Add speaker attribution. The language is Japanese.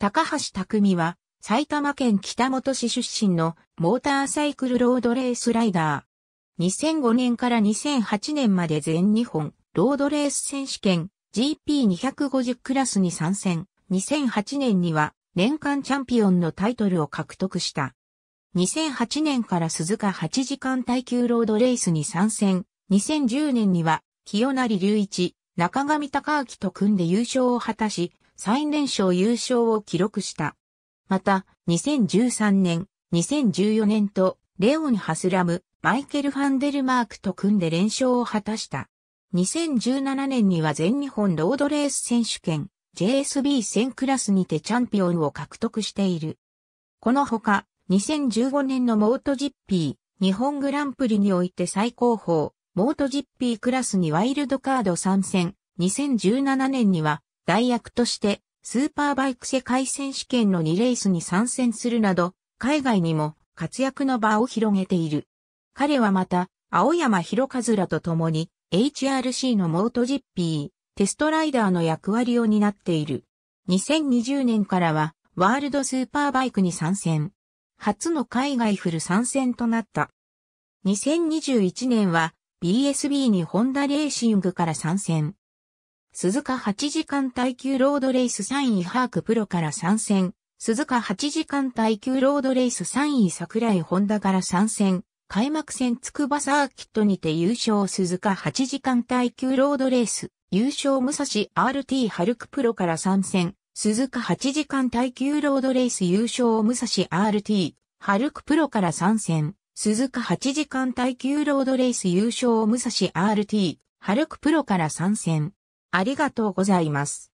Speaker 1: 高橋匠は埼玉県北本市出身のモーターサイクルロードレースライダー。2005年から2008年まで全日本ロードレース選手権 GP250 クラスに参戦。2008年には年間チャンピオンのタイトルを獲得した。2008年から鈴鹿8時間耐久ロードレースに参戦。2010年には清成隆一、中上隆明と組んで優勝を果たし、最年少優勝を記録した。また、2013年、2014年と、レオン・ハスラム、マイケル・ファンデルマークと組んで連勝を果たした。2017年には全日本ロードレース選手権 JSB 1000クラスにてチャンピオンを獲得している。このほか、2015年のモート GP 日本グランプリにおいて最高峰モートジッピークラスにワイルドカード参戦。2017年には、代役として、スーパーバイク世界選手権の2レースに参戦するなど、海外にも活躍の場を広げている。彼はまた、青山博和らと共に、HRC のモートジッピー、テストライダーの役割を担っている。2020年からは、ワールドスーパーバイクに参戦。初の海外フル参戦となった。2021年は、BSB にホンダレーシングから参戦。鈴鹿8時間耐久ロードレース3位ハークプロから参戦。鈴鹿8時間耐久ロードレース3位桜井ホンダから参戦。開幕戦筑波サーキットにて優勝鈴鹿8時間耐久ロードレース。優勝武蔵 RT ハルクプロから参戦。鈴鹿8時間耐久ロードレース優勝武蔵 RT ハルクプロから参戦。鈴鹿8時間耐久ロードレース優勝を武蔵 RT、ハルクプロから参戦。ありがとうございます。